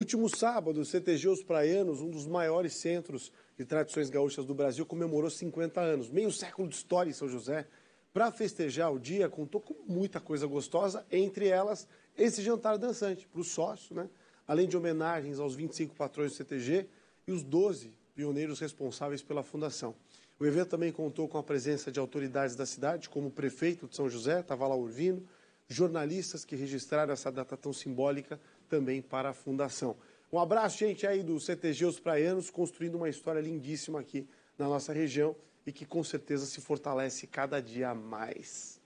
último sábado, o CTG Os Praianos, um dos maiores centros de tradições gaúchas do Brasil, comemorou 50 anos, meio século de história em São José. Para festejar o dia, contou com muita coisa gostosa, entre elas esse jantar dançante para o sócio, né? além de homenagens aos 25 patrões do CTG e os 12 pioneiros responsáveis pela fundação. O evento também contou com a presença de autoridades da cidade, como o prefeito de São José, estava lá Urvino, jornalistas que registraram essa data tão simbólica também para a Fundação. Um abraço, gente, aí do CTG Os Praianos, construindo uma história lindíssima aqui na nossa região e que com certeza se fortalece cada dia mais.